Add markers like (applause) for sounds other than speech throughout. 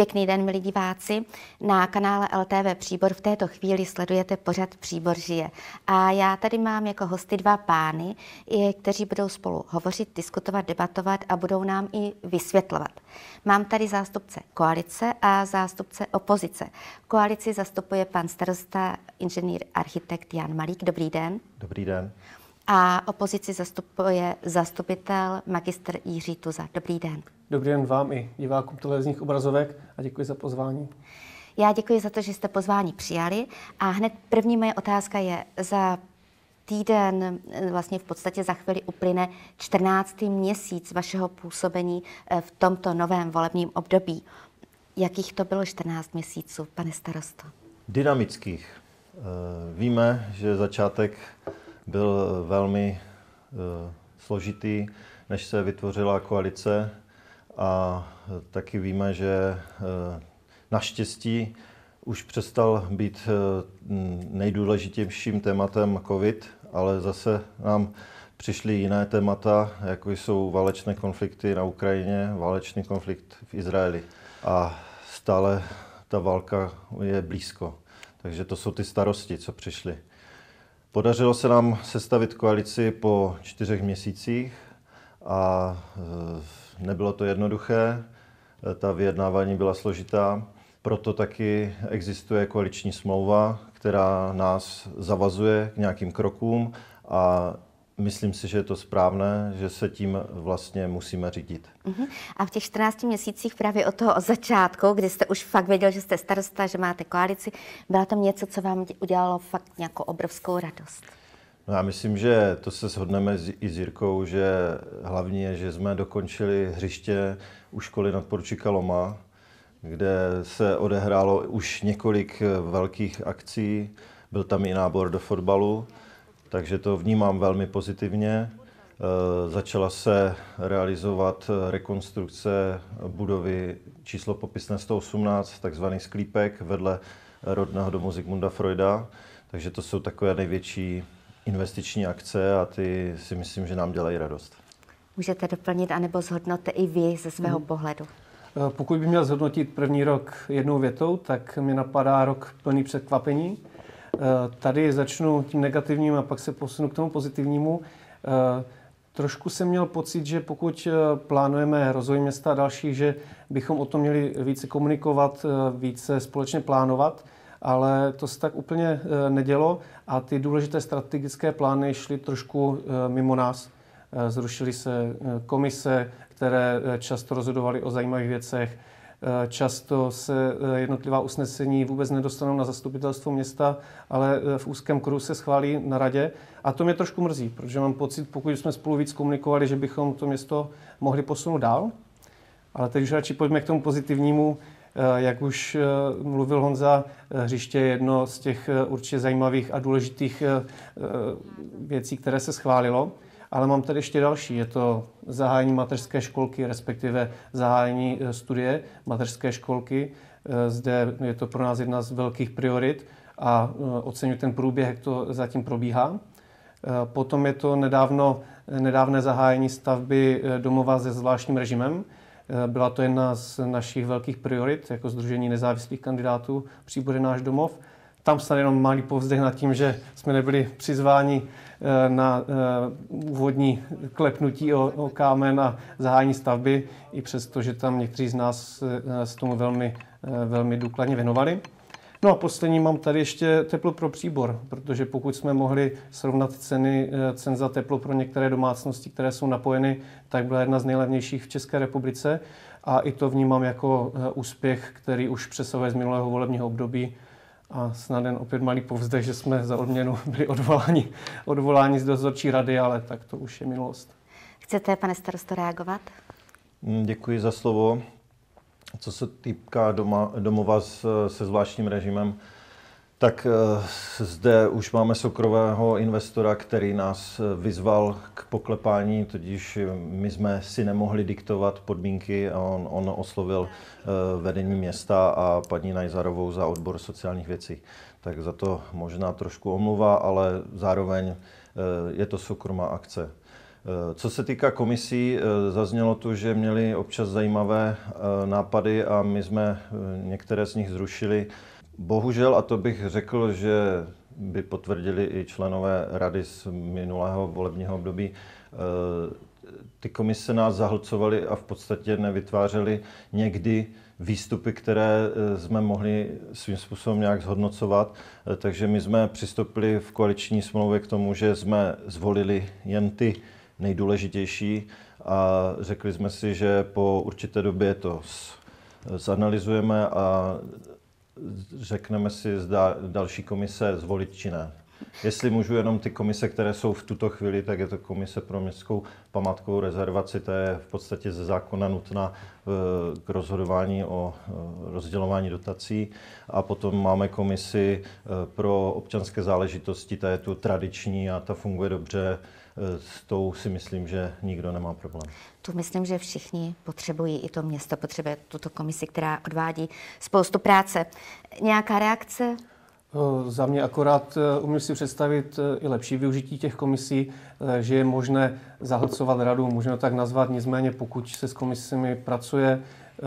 Pěkný den, milí diváci. Na kanále LTV Příbor v této chvíli sledujete pořad Příbor žije. A já tady mám jako hosty dva pány, kteří budou spolu hovořit, diskutovat, debatovat a budou nám i vysvětlovat. Mám tady zástupce koalice a zástupce opozice. Koalici zastupuje pan starosta inženýr architekt Jan Malík. Dobrý den. Dobrý den. A opozici zastupuje zastupitel magister Jiří Tuza. Dobrý den. Dobrý den vám i divákům televizních obrazovek a děkuji za pozvání. Já děkuji za to, že jste pozvání přijali a hned první moje otázka je za týden, eh, vlastně v podstatě za chvíli uplyne 14. měsíc vašeho působení eh, v tomto novém volebním období. Jakých to bylo 14 měsíců, pane starosto? Dynamických. Eh, víme, že začátek byl velmi složitý, než se vytvořila koalice a eh, taky víme, že eh, naštěstí už přestal být eh, nejdůležitějším tématem COVID, ale zase nám přišly jiné témata, jako jsou válečné konflikty na Ukrajině, válečný konflikt v Izraeli. A stále ta válka je blízko. Takže to jsou ty starosti, co přišly. Podařilo se nám sestavit koalici po čtyřech měsících a Nebylo to jednoduché, eh, ta vyjednávání byla složitá, proto taky existuje koaliční smlouva, která nás zavazuje k nějakým krokům a myslím si, že je to správné, že se tím vlastně musíme řídit. Uh-huh. A v těch 14 měsících právě od toho začátku, kdy jste už fakt věděl, že jste starosta, že máte koalici, bylo tam něco, co vám udělalo fakt nějakou obrovskou radost? No já myslím, že to se shodneme i s Jirkou, že hlavní je, že jsme dokončili hřiště u školy nadporučíka Loma, kde se odehrálo už několik eh, velkých akcí, byl tam i nábor do fotbalu, takže to vnímám velmi pozitivně. Eh, začala se realizovat eh, rekonstrukce budovy číslo popisné 118, takzvaný sklípek vedle rodného domu Zigmunda Freuda. Takže to jsou takové největší investiční akce a ty si myslím, že nám dělají radost. Můžete doplnit, anebo zhodnote i vy ze svého hmm. pohledu. Eh, pokud bych měl zhodnotit první rok jednou větou, tak mi napadá rok plný překvapení. Eh, tady začnu tím negativním a pak se posunu k tomu pozitivnímu. Eh, trošku jsem měl pocit, že pokud plánujeme rozvoj města a další, že bychom o tom měli více komunikovat, více společně plánovat ale to se tak úplně eh, nedělo a ty důležité strategické plány šly trošku eh, mimo nás. Eh, zrušily se komise, které často rozhodovaly o zajímavých věcech, Často se jednotlivá usnesení vůbec nedostanou na zastupitelstvo města, ale v úzkém kruhu se schválí na radě. A to mě trošku mrzí, protože mám pocit, pokud jsme spolu víc komunikovali, že bychom to město mohli posunout dál. Ale teď už radši pojďme k tomu pozitivnímu. Eh, jak už eh, mluvil Honza, eh, hřiště je jedno z těch určitě zajímavých a důležitých věcí, které se schválilo. Ale mám tady ještě další. Je to zahájení mateřské školky, respektive zahájení studie mateřské školky. Zde je to pro nás jedna z velkých priorit a oceňuji ten průběh, jak to zatím probíhá. Potom je to nedávno, nedávné zahájení stavby domova se zvláštním režimem, Eh, byla to jedna z našich velkých priorit jako Združení nezávislých kandidátů Příbory náš domov. Tam snad jenom malý povzdech nad tím, že jsme nebyli přizváni eh, na eh, úvodní klepnutí o, o kámen a zahájení stavby, i přesto, že tam někteří z nás s tomu velmi, velmi důkladně věnovali. No a poslední mám tady ještě teplo pro příbor, protože pokud jsme mohli srovnat ceny, eh, cen za teplo pro některé domácnosti, které jsou napojeny, tak byla jedna z nejlevnějších v České republice a i to vnímám jako eh, úspěch, který už přesahuje z minulého volebního období a snad jen opět malý povzdech, že jsme za odměnu (laughs) byli odvoláni, odvoláni z dozorčí rady, ale tak to už je minulost. Chcete, pane starosto, reagovat? Hm, děkuji za slovo. Co se týká doma, domova s, se zvláštním režimem, tak eh, zde už máme soukromého investora, který nás eh, vyzval k poklepání, tudíž eh, my jsme si nemohli diktovat podmínky a on, on oslovil vedení města a paní Najzarovou za odbor sociálních věcí. Tak za to možná trošku omluva, ale zároveň je to soukromá akce. Eh, co se týká komisí, eh, zaznělo tu, že měli občas zajímavé eh, nápady a my jsme některé z nich zrušili. Bohužel, a to bych řekl, že by potvrdili i členové rady z minulého volebního období, ty komise nás zahlcovaly a v podstatě nevytvářely někdy výstupy, které jsme mohli svým způsobem nějak zhodnocovat. Takže my jsme přistoupili v koaliční smlouvě k tomu, že jsme zvolili jen ty nejdůležitější a řekli jsme si, že po určité době to zanalizujeme a řekneme si, zda další komise zvolit či ne. Jestli můžu jenom ty komise, které jsou v tuto chvíli, tak je to komise pro městskou památkovou rezervaci, to je v podstatě ze zákona nutná eh, k rozhodování o eh, rozdělování dotací. A potom máme komisi eh, pro občanské záležitosti, ta je tu tradiční a ta funguje dobře s tou si myslím, že nikdo nemá problém. Tu myslím, že všichni potřebují, i to město potřebuje tuto komisi, která odvádí spoustu práce. Nějaká reakce? No, za mě akorát e, umím si představit e, i lepší využití těch komisí, e, že je možné zahlcovat radu, možná tak nazvat, nicméně pokud se s komisemi pracuje,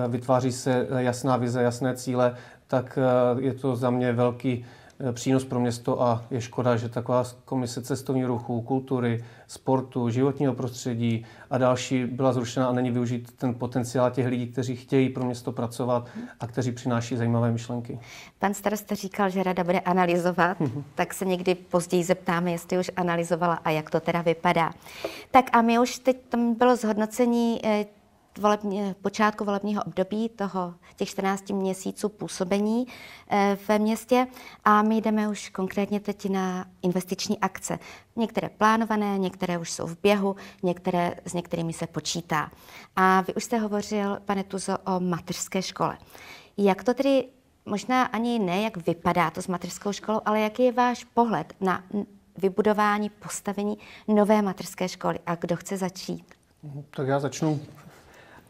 vytváří se jasná vize, jasné cíle, tak je to za mě velký Eh, přínos pro město a je škoda, že taková komise cestovního ruchu, kultury, sportu, životního prostředí a další byla zrušena a není využít ten potenciál těch lidí, kteří chtějí pro město pracovat a kteří přináší zajímavé myšlenky. Pan starosta říkal, že rada bude analyzovat, mm-hmm. tak se někdy později zeptáme, jestli už analyzovala a jak to teda vypadá. Tak a my už teď tam bylo zhodnocení eh, volebně, počátku volebního období, toho, těch 14 měsíců působení e, ve městě a my jdeme už konkrétně teď na investiční akce. Některé plánované, některé už jsou v běhu, některé, s některými se počítá. A vy už jste hovořil, pane Tuzo, o mateřské škole. Jak to tedy možná ani ne, jak vypadá to s mateřskou školou, ale jaký je váš pohled na vybudování, postavení nové mateřské školy a kdo chce začít? Tak já začnu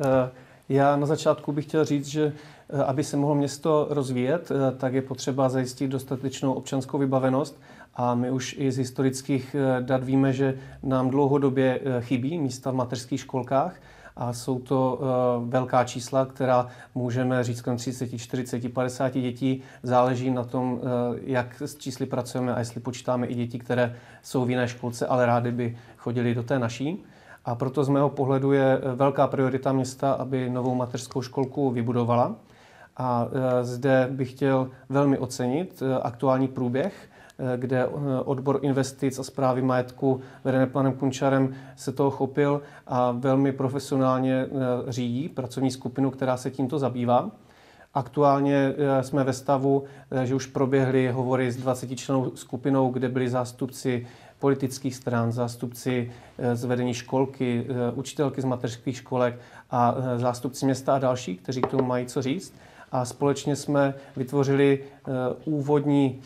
Eh, já na začátku bych chtěl říct, že eh, aby se mohlo město rozvíjet, eh, tak je potřeba zajistit dostatečnou občanskou vybavenost a my už i z historických dat víme, že nám dlouhodobě chybí místa v mateřských školkách a jsou to velká čísla, která můžeme říct kolem 30, 40, 50 dětí. Záleží na tom, jak s čísly pracujeme a jestli počítáme i děti, které jsou v jiné školce, ale rádi by chodili do té naší. A proto z mého pohledu je eh, velká priorita města, aby novou mateřskou školku vybudovala. A eh, zde bych chtěl velmi ocenit eh, aktuální průběh, kde odbor investic a zprávy majetku vedené panem Kunčarem se toho chopil a velmi profesionálně řídí pracovní skupinu, která se tímto zabývá. Aktuálně jsme ve stavu, že už proběhly hovory s 20 členou skupinou, kde byli zástupci politických stran, zástupci eh, z vedení školky, eh, učitelky z mateřských školek a eh, zástupci města a další, kteří k tomu mají co říct. A společně jsme vytvořili úvodní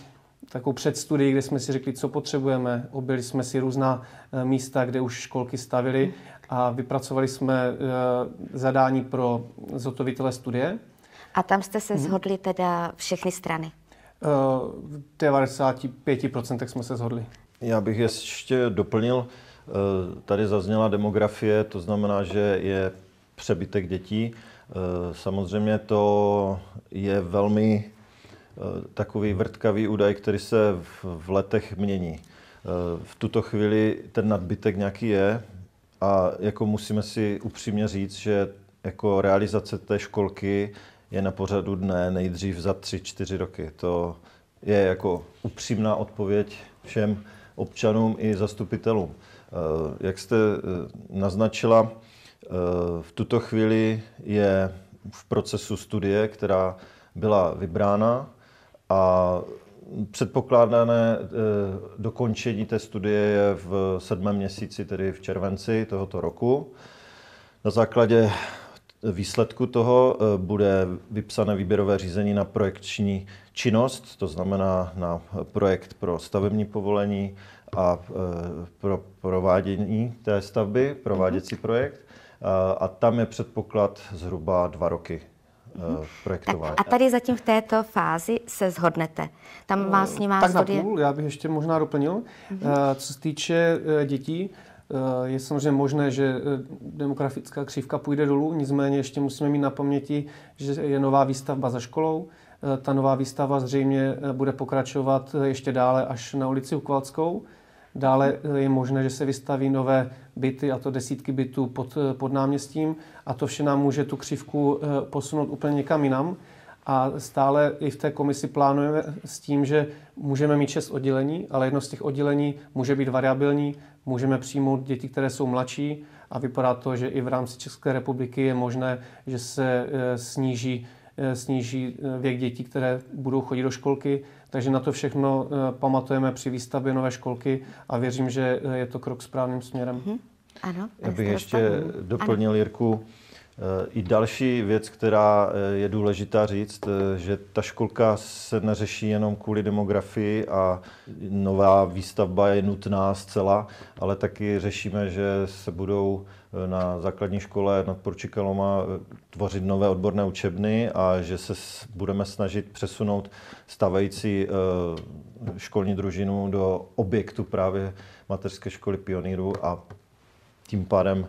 takovou předstudii, kde jsme si řekli, co potřebujeme. Objeli jsme si různá místa, kde už školky stavili, a vypracovali jsme zadání pro zhotovitele studie. A tam jste se mhm. shodli teda všechny strany? V 95% jsme se shodli. Já bych ještě doplnil, eh, tady zazněla demografie, to znamená, že je přebytek dětí. Eh, samozřejmě to je velmi eh, takový vrtkavý údaj, který se v letech mění. V tuto chvíli ten nadbytek nějaký je a jako musíme si upřímně říct, že jako realizace té školky je na pořadu dne nejdřív za 3-4 roky. To je jako upřímná odpověď všem občanům i zastupitelům. Eh, jak jste eh, naznačila, eh, v tuto chvíli je v procesu studie, která byla vybrána a předpokládané dokončení té studie je v sedmém měsíci, tedy v červenci tohoto roku. Na základě výsledku toho bude vypsané výběrové řízení na projekční činnost, to znamená na eh, projekt pro stavební povolení a eh, pro provádění té stavby, prováděcí mm-hmm. projekt. Eh, a tam je předpoklad zhruba dva roky mhm. projektování. Tak a tady zatím v této fázi se zhodnete. Tam vás nemá Tak studie... na půl, já bych ještě možná doplnil. Mm-hmm. Co se týče dětí, je samozřejmě možné, že demografická křivka půjde dolů, nicméně ještě musíme mít na paměti, že je nová výstavba za školou, Eh, ta nová výstava zřejmě eh, bude pokračovat eh, ještě dále až na ulici Ukvalskou. Dále je možné, že se vystaví nové byty, a to desítky bytů pod, pod náměstím, a to vše nám může tu křivku posunout úplně někam jinam. A stále i v té komisi plánujeme s tím, že můžeme mít šest oddělení, ale jedno z těch oddělení může být variabilní, můžeme přijmout děti, které jsou mladší a vypadá to, že i v rámci České republiky je možné, že se sníží Eh, sníží eh, věk dětí, které budou chodit do školky. Takže na to všechno eh, pamatujeme při výstavbě nové školky a věřím, že je to krok správným směrem. Mm-hmm. Ano, Já bych ještě doplnil, ano. Jirku, i další věc, která eh, je důležitá říct, eh, že ta školka se neřeší jenom kvůli demografii a nová výstavba je nutná zcela, ale taky řešíme, že se budou eh, na základní škole nad Porčikaloma tvořit nové odborné učebny a že se budeme snažit přesunout stávající školní družinu do objektu právě mateřské školy pionýrů a tím pádem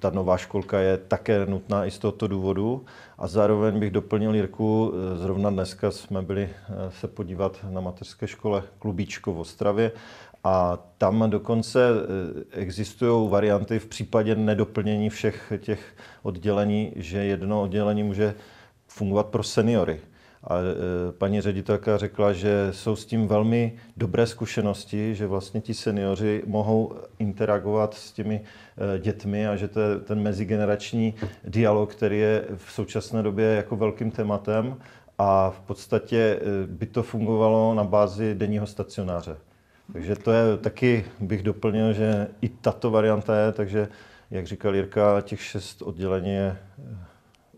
ta nová školka je také nutná i z tohoto důvodu. A zároveň bych doplnil Jirku, e, zrovna dneska jsme byli e, se podívat na mateřské škole Klubíčko v Ostravě a tam dokonce e, existují varianty v případě nedoplnění všech těch oddělení, že jedno oddělení může fungovat pro seniory. A e, paní ředitelka řekla, že jsou s tím velmi dobré zkušenosti, že vlastně ti seniori mohou interagovat s těmi e, dětmi a že to je ten mezigenerační dialog, který je v současné době jako velkým tématem a v podstatě e, by to fungovalo na bázi denního stacionáře. Takže to je taky, bych doplnil, že i tato varianta je, takže jak říkal Jirka, těch šest oddělení je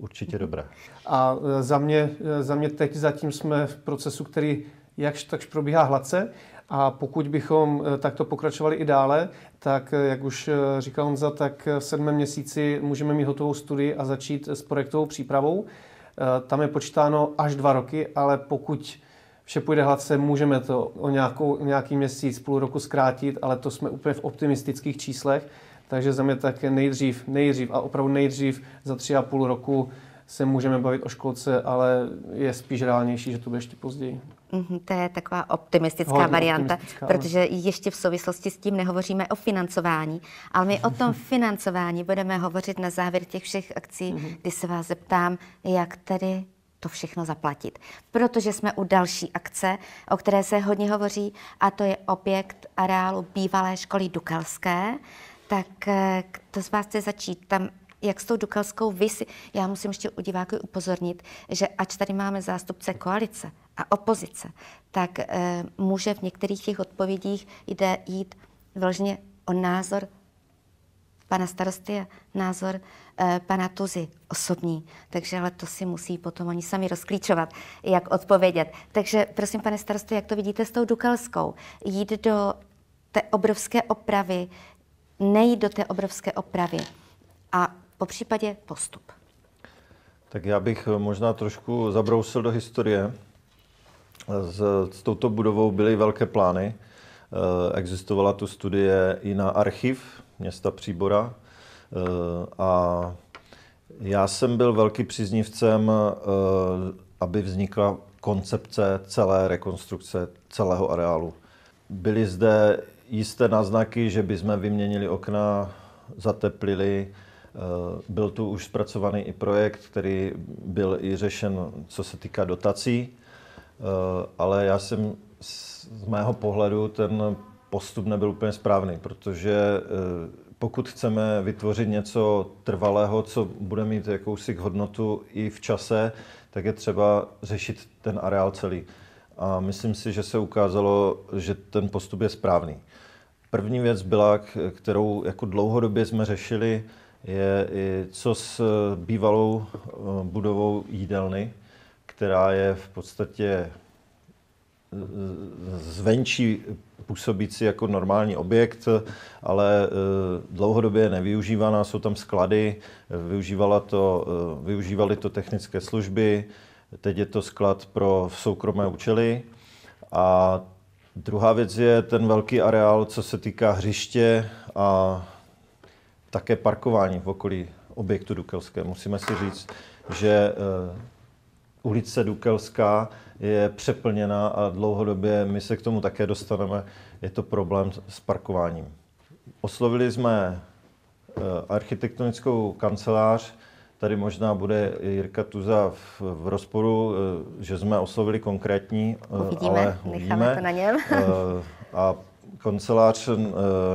určitě mhm. dobré. A e, za mě, e, za mě teď zatím jsme v procesu, který jakž takž probíhá hladce a pokud bychom e, takto pokračovali i dále, tak jak už říkal Honza, tak v sedmém měsíci můžeme mít hotovou studii a začít s projektovou přípravou. Tam je počítáno až dva roky, ale pokud vše půjde hladce, můžeme to o nějakou, nějaký měsíc, půl roku zkrátit, ale to jsme úplně v optimistických číslech takže za mě tak nejdřív, nejdřív a opravdu nejdřív za tři a půl roku se můžeme bavit o školce, ale je spíš reálnější, že to bude ještě později. Mhm, to je taková optimistická Hodně varianta, optimistická, protože ale... ještě v souvislosti s tím nehovoříme o financování, ale my o tom (laughs) financování budeme hovořit na závěr těch všech akcí, mm-hmm. kdy se vás zeptám, jak tedy to všechno zaplatit. Protože jsme u další akce, o které se hodně hovoří, a to je objekt areálu bývalé školy Dukelské. Tak eh, to z vás chce začít. Tam jak s tou Dukelskou vys... Já musím ještě u diváků upozornit, že ač tady máme zástupce koalice a opozice, tak e, může v některých těch odpovědích jde jít vložně o názor pana starosty a názor e, pana Tuzy osobní. Takže ale to si musí potom oni sami rozklíčovat, jak odpovědět. Takže prosím, pane starosty, jak to vidíte s tou Dukalskou? Jít do té obrovské opravy, nejít do té obrovské opravy a po případě postup. Tak já bych eh, možná trošku zabrousil do historie. S, s touto budovou byly velké plány. Eh, existovala tu studie i na archiv města Příbora eh, a já jsem byl velký příznivcem, aby vznikla koncepce celé rekonstrukce celého areálu. Byly zde jisté náznaky, že bychom vyměnili okna, zateplili. Eh, byl tu už zpracovaný i projekt, který byl i řešen, co se týká dotací, eh, ale já jsem z mého pohledu ten postup nebyl úplně správný, protože eh, pokud chceme vytvořit něco trvalého, co bude mít jakousi hodnotu i v čase, tak je třeba řešit ten areál celý. A myslím si, že se ukázalo, že ten postup je správný. První věc byla, kterou jako dlouhodobě jsme řešili, je i co s eh, bývalou eh, budovou jídelny, která je v podstatě eh, zvenčí působící jako normální objekt, ale dlouhodobě nevyužívaná, jsou tam sklady, využívala to, využívali to technické služby, teď je to sklad pro soukromé účely a Druhá věc je ten velký areál, co se týká hřiště a také parkování v okolí objektu Dukelské. Musíme si říct, že eh, ulice Dukelská je přeplněná a dlouhodobě my se k tomu také dostaneme. Je to problém s parkováním. Oslovili jsme eh, architektonickou kancelář, Tady možná bude Jirka Tuza v, v rozporu, eh, že jsme oslovili konkrétní, eh, uvidíme, ale uvidíme. Necháme to na něm. Eh, a kancelář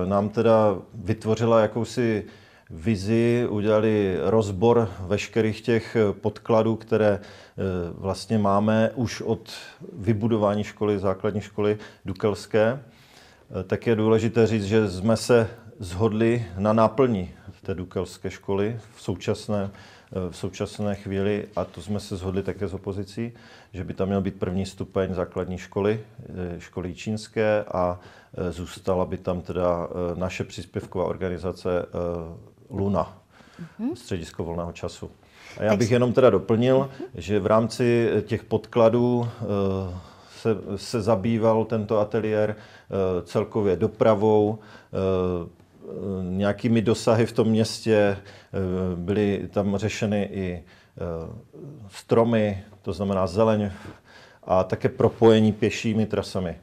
nám teda vytvořila jakousi vizi, udělali rozbor veškerých těch podkladů, které vlastně máme už od vybudování školy, základní školy Dukelské, tak je důležité říct, že jsme se zhodli na náplni té Dukelské školy v současné Eh, v současné chvíli, a to jsme se shodli také s opozicí, že by tam měl být první stupeň základní školy, eh, školy čínské a eh, zůstala by tam teda naše příspěvková organizace Luna, mhm. středisko volného času. A já bych jenom teda doplnil, že v rámci těch podkladů se, se zabýval tento ateliér celkově dopravou, Eh, nějakými dosahy v tom městě, eh, byly tam řešeny i eh, stromy, to znamená zeleň a také propojení pěšími trasami.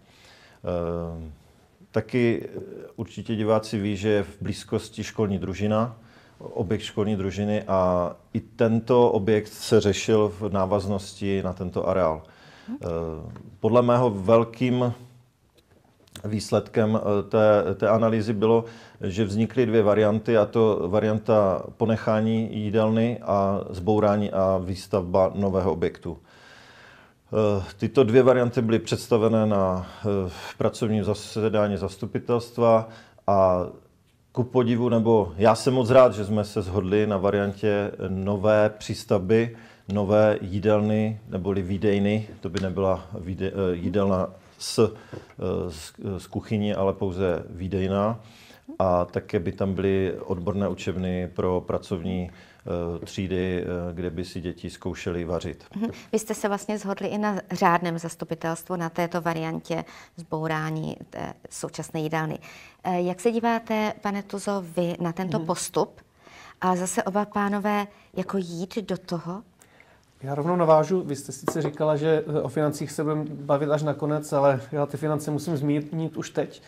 Taky určitě diváci ví, že je v blízkosti školní družina, objekt školní družiny a i tento objekt se řešil v návaznosti na tento areál. Podle mého velkým Výsledkem eh, té, té analýzy bylo, že vznikly dvě varianty, a to varianta ponechání jídelny a zbourání a výstavba nového objektu. Eh, tyto dvě varianty byly představené na eh, pracovním zasedání zastupitelstva a ku podivu, nebo já jsem moc rád, že jsme se shodli na variantě nové přístavby, nové jídelny neboli výdejny, to by nebyla výde, jídelna z, z, eh, eh, z kuchyni, ale pouze výdejná. A také by tam byly odborné učebny pro pracovní eh, třídy, kde by si děti zkoušely vařit. Mhm. Vy jste se vlastně zhodli i na řádném zastupitelstvu na této variantě zbourání té současné jídelny. Jak se díváte, pane Tuzo, vy na tento mhm. postup? A zase oba pánové, jako jít do toho, já rovnou navážu, vy jste sice říkala, že eh, o financích se budeme bavit až nakonec, ale já ty finance musím zmínit už teď,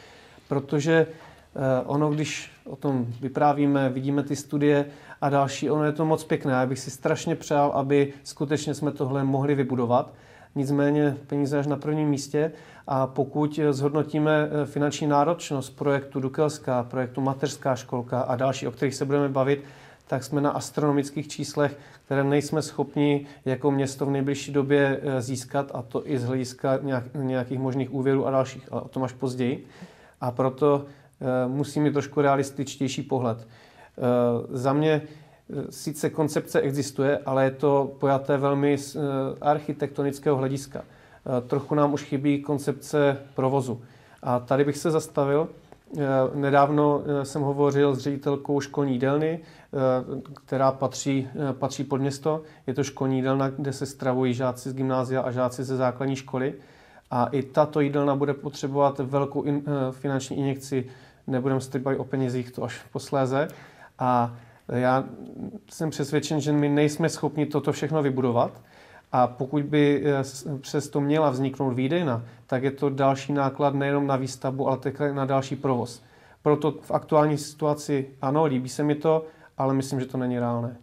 protože eh, ono, když o tom vyprávíme, vidíme ty studie a další, ono je to moc pěkné. Já bych si strašně přál, aby skutečně jsme tohle mohli vybudovat. Nicméně peníze až na prvním místě a pokud eh, zhodnotíme finanční náročnost projektu Dukelská, projektu Mateřská školka a další, o kterých se budeme bavit, tak jsme na astronomických číslech, které nejsme schopni jako město v nejbližší době eh, získat, a to i z hlediska nějakých možných úvěrů a dalších, ale o tom až později. A proto eh, musí mít trošku realističtější pohled. Eh, za mě sice koncepce existuje, ale je to pojaté velmi z architektonického hlediska. Trochu nám už chybí koncepce provozu. A tady bych se zastavil, Eh, nedávno eh, jsem hovořil s ředitelkou školní jídelny, eh, která patří, patří pod město. Je to školní jídelna, kde se stravují žáci z gymnázia a žáci ze základní školy. A i tato jídelna bude potřebovat velkou in, finanční injekci. Nebudeme se bavit o penězích, to až posléze. A já jsem přesvědčen, že my nejsme schopni toto všechno vybudovat a pokud by eh, přes to měla vzniknout výdejna, tak je to další náklad nejenom na výstavbu, ale také na další provoz. Proto v aktuální situaci ano, líbí se mi to, ale myslím, že to není reálné.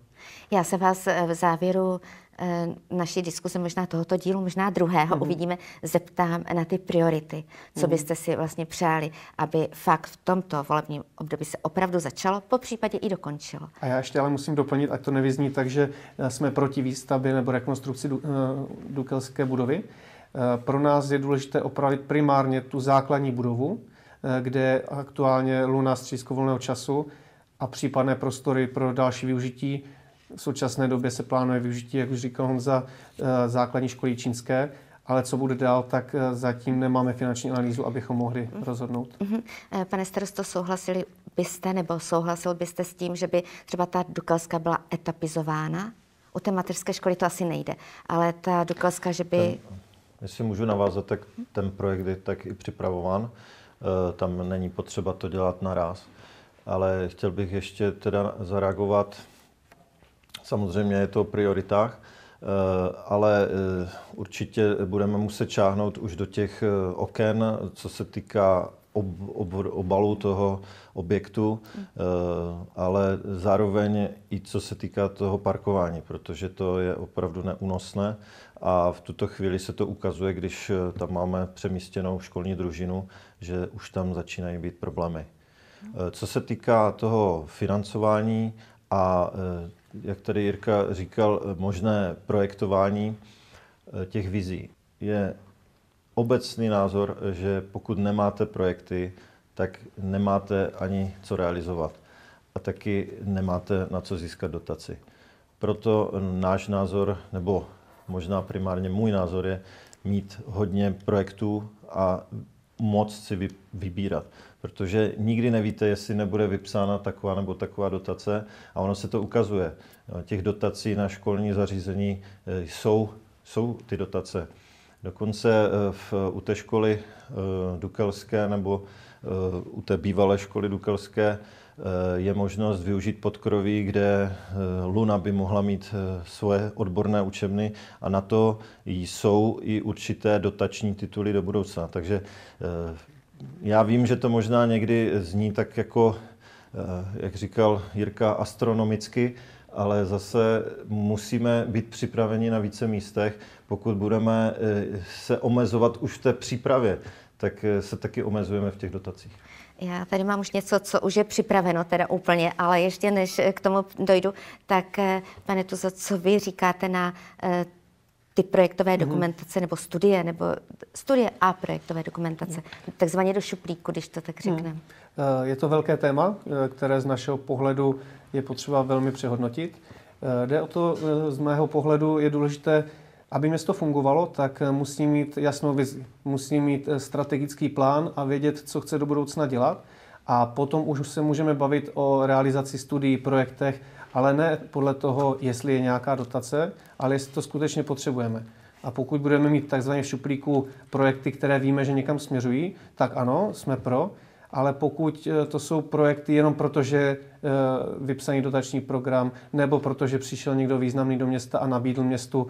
Já se vás eh, v závěru Eh, naší diskuse, možná tohoto dílu, možná druhého, mm uvidíme, zeptám na ty priority, co mm byste si vlastně přáli, aby fakt v tomto volebním období se opravdu začalo, po případě i dokončilo. A já ještě ale musím doplnit, ať to nevyzní tak, že eh, jsme proti výstavbě nebo rekonstrukci eh, dukelské budovy. Pro nás je důležité opravit primárně tu základní budovu, kde aktuálně luna střízko volného času a případné prostory pro další využití v současné době se plánuje využití, jak už říkal Honza, eh, základní školy čínské, ale co bude dál, tak eh, zatím nemáme finanční analýzu, abychom mohli mhm. rozhodnout. Mhm. Eh, pane starosto, souhlasili byste nebo souhlasil byste s tím, že by třeba ta Dukalská byla etapizována? U té mateřské školy to asi nejde, ale ta Dukalská, že by... Ten, jestli můžu navázat, tak mhm. ten projekt je tak i připravován. Tam není potřeba to dělat naraz. Ale chtěl bych ještě teda zareagovat Samozřejmě je to o prioritách, eh, ale eh, určitě budeme muset čáhnout už do těch eh, oken, co se týká ob, ob, obalu toho objektu, ale zároveň i co se týká toho parkování, protože to je opravdu neúnosné a v tuto chvíli se to ukazuje, když tam máme přemístěnou školní družinu, že už tam začínají být problémy. Co se týká toho financování a jak tady Jirka říkal, možné projektování eh, těch vizí. Je obecný názor, že pokud nemáte projekty, tak nemáte ani co realizovat a taky nemáte na co získat dotaci. Proto náš názor, nebo možná primárně můj názor je mít hodně projektů a moc si vybírat protože nikdy nevíte, jestli nebude vypsána taková nebo taková dotace a ono se to ukazuje. No, těch dotací na školní zařízení eh, jsou, jsou ty dotace. Dokonce eh, v, u té školy eh, Dukelské nebo u té bývalé školy Dukelské je možnost využít podkroví, kde Luna by mohla mít svoje odborné učebny a na to jsou i určité dotační tituly do budoucna. Takže já vím, že to možná někdy zní tak jako, eh, jak říkal Jirka, astronomicky, ale zase musíme být připraveni na více místech. Pokud budeme eh, se omezovat už v té přípravě, tak eh, se taky omezujeme v těch dotacích. Já tady mám už něco, co už je připraveno teda úplně, ale ještě než k tomu dojdu, tak pane Tuzo, co vy říkáte na ty projektové mhm. dokumentace hmm. nebo studie, nebo studie a projektové dokumentace, hmm. takzvaně do šuplíku, když to tak mhm. řekneme. Hmm. Je to velké téma, eh, které z našeho pohledu je potřeba velmi přehodnotit. Eh, jde o to, z mého pohledu je důležité, aby město fungovalo, tak musí mít jasnou vizi, musí mít strategický plán a vědět, co chce do budoucna dělat. A potom už se můžeme bavit o realizaci studií, projektech, ale ne podle toho, jestli je nějaká dotace, ale jestli to skutečně potřebujeme. A pokud budeme mít takzvaně v šuplíku projekty, které víme, že někam směřují, tak ano, jsme pro, ale pokud eh, to jsou projekty jenom proto, že eh, vypsaný dotační program nebo protože přišel někdo významný do města a nabídl městu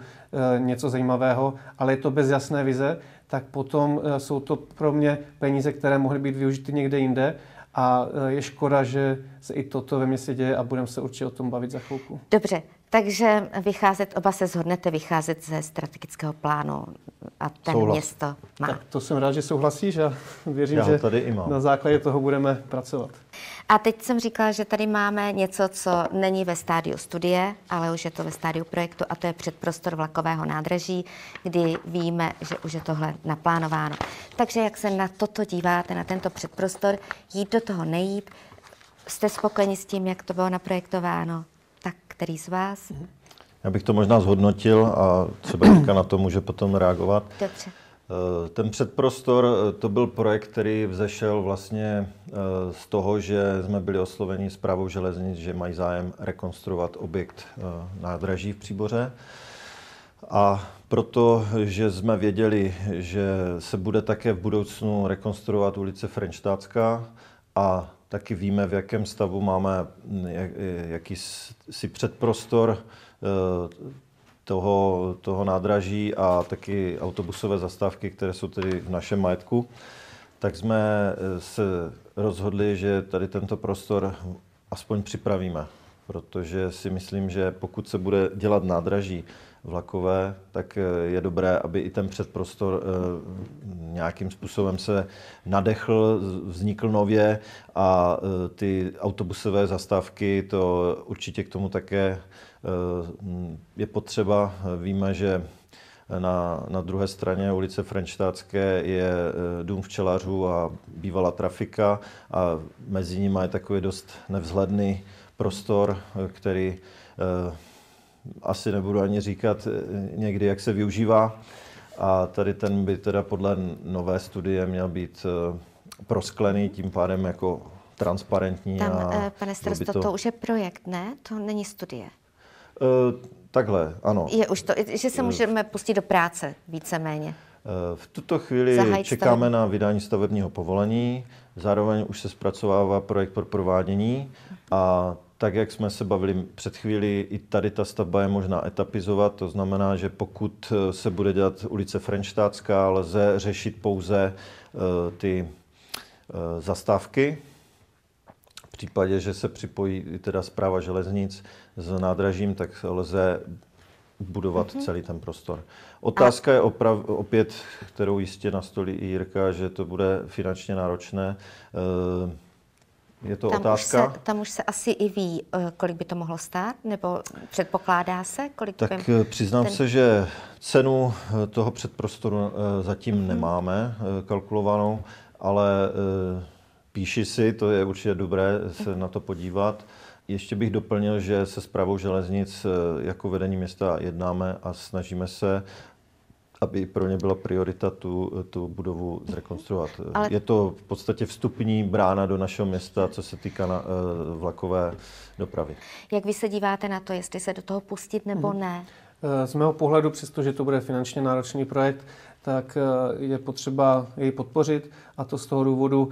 eh, něco zajímavého, ale je to bez jasné vize, tak potom jsou to pro mě peníze, které mohly být využity někde jinde a je škoda, že se i toto ve městě děje a budeme se určitě o tom bavit za chvilku. Dobře, takže vycházet, oba se zhodnete, vycházet ze strategického plánu a ten Souhlas. město má. Tak to jsem rád, že souhlasíš a věřím, Já že tady i mám. na základě toho budeme pracovat. A teď jsem říkala, že tady máme něco, co není ve stádiu studie, ale už je to ve stádiu projektu a to je předprostor vlakového nádraží, kdy víme, že už je tohle naplánováno. Takže jak se na toto díváte, na tento předprostor, jít do toho nejít, jste spokojeni s tím, jak to bylo naprojektováno? Tak který z vás? Mhm. Já bych to možná zhodnotil a třeba Jirka (clears throat) na to může potom reagovat. Dobře. Eh, ten předprostor, eh, to byl projekt, který vzešel vlastně eh, z toho, že jsme byli osloveni zprávou železnic, že mají zájem rekonstruovat objekt nádraží v Příboře. A proto, že jsme věděli, že se bude také v budoucnu rekonstruovat ulice Frenštátská a taky víme, v jakém stavu máme jaký si předprostor eh, toho, toho nádraží a taky autobusové zastávky, které jsou tedy v našem majetku, tak jsme eh, se rozhodli, že tady tento prostor aspoň připravíme, protože si myslím, že pokud se bude dělat nádraží vlakové, tak eh, je dobré, aby i ten předprostor eh, nějakým způsobem se nadechl, vznikl nově a eh, ty autobusové zastávky, to určitě k tomu také je potřeba. Víme, že na, na druhé straně ulice Frenštátské je dům včelařů a bývalá trafika a mezi nimi je takový dost nevzhledný prostor, který asi nebudu ani říkat eh, někdy, jak se využívá. A tady ten by teda podle nové studie měl být eh, prosklený, tím pádem jako transparentní. Tam, a eh, pane starosto, to... to už je projekt, ne? To není studie. E, takhle, ano. Je už to, že se můžeme pustit do práce, víceméně. V tuto chvíli Zahajit čekáme stavební. na vydání stavebního povolení, zároveň už se zpracovává projekt pro provádění a tak jak jsme se bavili před chvílí, i tady ta stavba je možná etapizovat, to znamená, že pokud eh, se bude dělat ulice Frenštátská, lze řešit pouze eh, ty eh, zastávky, v případě, že se připojí teda zpráva železnic s nádražím, tak lze budovat mm-hmm. celý ten prostor. Otázka a... je oprav, opět, kterou jistě nastolí i Jirka, že to bude finančně náročné. Je to tam otázka? Už se, tam už se asi i ví, eh, kolik by to mohlo stát, nebo předpokládá se, kolik Tak by... Eh, přiznám ten... se, že cenu eh, toho předprostoru zatím mm-hmm. nemáme kalkulovanou, ale píši si, to je určitě dobré se mm-hmm. na to podívat. Ještě bych doplnil, že se zprávou železnic jako vedení města jednáme a snažíme se aby pro ně byla priorita tu, tu budovu zrekonstruovat. Ale... Je to v podstatě vstupní brána do našeho města, co se týká na, eh, vlakové dopravy. Jak vy se díváte na to, jestli se do toho pustit nebo hmm. ne? Eh, z mého pohledu, přestože to bude finančně náročný projekt, tak eh, je potřeba jej podpořit a to z toho důvodu,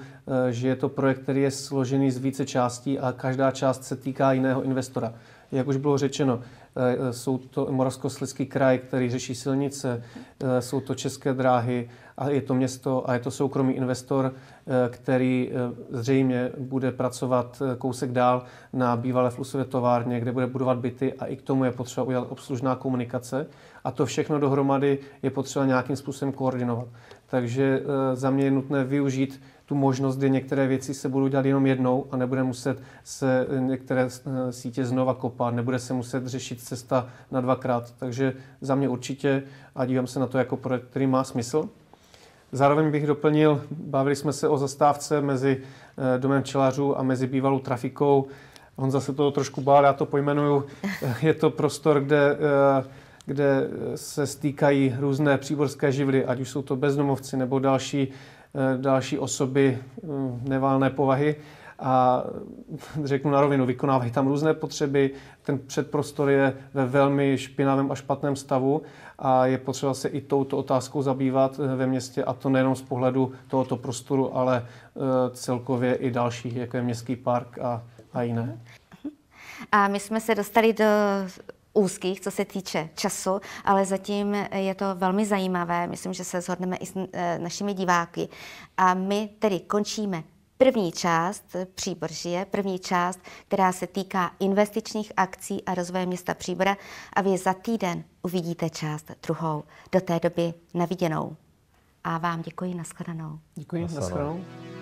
že je to projekt, který je složený z více částí a každá část se týká jiného investora. Jak už bylo řečeno, eh, eh, jsou to Moravskoslezský kraj, který řeší silnice, eh, jsou to české dráhy a je to město a je to soukromý investor, který zřejmě bude pracovat kousek dál na bývalé flusové továrně, kde bude budovat byty a i k tomu je potřeba udělat obslužná komunikace a to všechno dohromady je potřeba nějakým způsobem koordinovat. Takže za mě je nutné využít tu možnost, kdy některé věci se budou dělat jenom jednou a nebude muset se eh, některé eh, sítě znova kopat, nebude se muset řešit cesta na dvakrát. Takže za mě určitě a dívám se na to jako projekt, který má smysl. Zároveň bych doplnil, bavili jsme se o zastávce mezi eh, domem včelařů a mezi bývalou trafikou. On se toho trošku bál, já to pojmenuju. (laughs) Je to prostor, kde kde se stýkají různé příborské živly, ať už jsou to bezdomovci nebo další Eh, další osoby eh, neválné povahy a řeknu na rovinu, vykonávají tam různé potřeby, ten předprostor je ve velmi špinavém a špatném stavu a je potřeba se i touto otázkou zabývat eh, ve městě a to nejenom z pohledu tohoto prostoru, ale celkově i dalších, jako je městský park a, a jiné. Mhm. A my jsme se dostali do úzkých, co se týče času, ale zatím je to velmi zajímavé. Myslím, že se shodneme i s eh, našimi diváky. A my tedy končíme První část Příbrží první část, která se týká investičních akcí a rozvoje města Příbora a vy za týden uvidíte část druhou. Do té doby naviděnou. A vám děkuji, nashledanou. Děkuji, nashledanou. nashledanou.